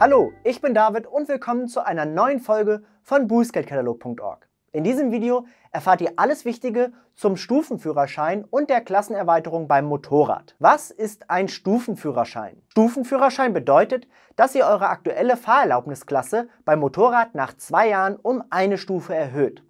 Hallo, ich bin David und willkommen zu einer neuen Folge von Bußgeldkatalog.org. In diesem Video erfahrt ihr alles Wichtige zum Stufenführerschein und der Klassenerweiterung beim Motorrad. Was ist ein Stufenführerschein? Stufenführerschein bedeutet, dass ihr eure aktuelle Fahrerlaubnisklasse beim Motorrad nach zwei Jahren um eine Stufe erhöht.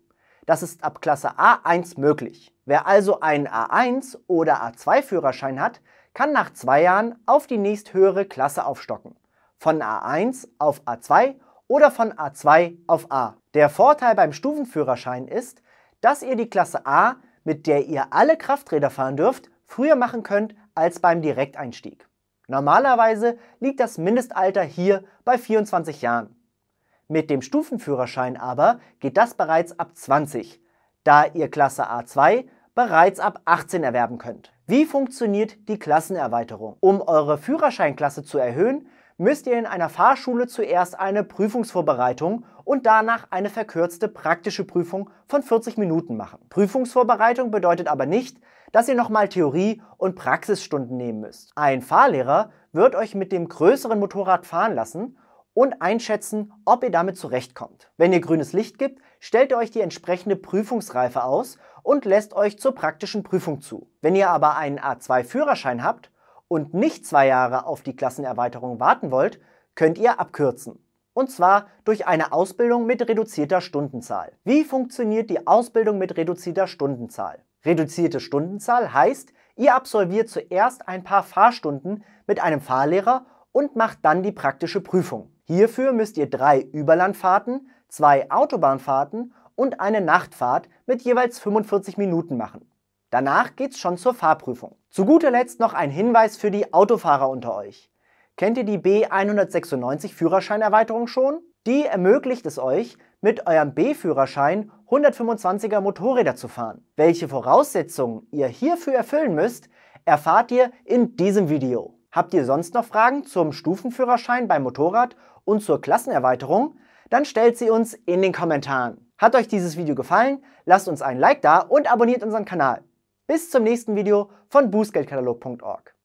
Das ist ab Klasse A1 möglich. Wer also einen A1 oder A2 Führerschein hat, kann nach zwei Jahren auf die nächsthöhere Klasse aufstocken von A1 auf A2 oder von A2 auf A. Der Vorteil beim Stufenführerschein ist, dass ihr die Klasse A, mit der ihr alle Krafträder fahren dürft, früher machen könnt als beim Direkteinstieg. Normalerweise liegt das Mindestalter hier bei 24 Jahren. Mit dem Stufenführerschein aber geht das bereits ab 20, da ihr Klasse A2 bereits ab 18 erwerben könnt. Wie funktioniert die Klassenerweiterung? Um eure Führerscheinklasse zu erhöhen, müsst ihr in einer Fahrschule zuerst eine Prüfungsvorbereitung und danach eine verkürzte praktische Prüfung von 40 Minuten machen. Prüfungsvorbereitung bedeutet aber nicht, dass ihr nochmal Theorie- und Praxisstunden nehmen müsst. Ein Fahrlehrer wird euch mit dem größeren Motorrad fahren lassen und einschätzen, ob ihr damit zurechtkommt. Wenn ihr grünes Licht gibt, stellt ihr euch die entsprechende Prüfungsreife aus und lässt euch zur praktischen Prüfung zu. Wenn ihr aber einen A2-Führerschein habt und nicht zwei Jahre auf die Klassenerweiterung warten wollt, könnt ihr abkürzen. Und zwar durch eine Ausbildung mit reduzierter Stundenzahl. Wie funktioniert die Ausbildung mit reduzierter Stundenzahl? Reduzierte Stundenzahl heißt, ihr absolviert zuerst ein paar Fahrstunden mit einem Fahrlehrer und macht dann die praktische Prüfung. Hierfür müsst ihr drei Überlandfahrten, zwei Autobahnfahrten und eine Nachtfahrt mit jeweils 45 Minuten machen. Danach geht's schon zur Fahrprüfung. Zu guter Letzt noch ein Hinweis für die Autofahrer unter euch. Kennt ihr die B196 Führerscheinerweiterung schon? Die ermöglicht es euch, mit eurem B-Führerschein 125er Motorräder zu fahren. Welche Voraussetzungen ihr hierfür erfüllen müsst, erfahrt ihr in diesem Video. Habt ihr sonst noch Fragen zum Stufenführerschein beim Motorrad und zur Klassenerweiterung? Dann stellt sie uns in den Kommentaren. Hat euch dieses Video gefallen? Lasst uns ein Like da und abonniert unseren Kanal. Bis zum nächsten Video von bußgeldkatalog.org.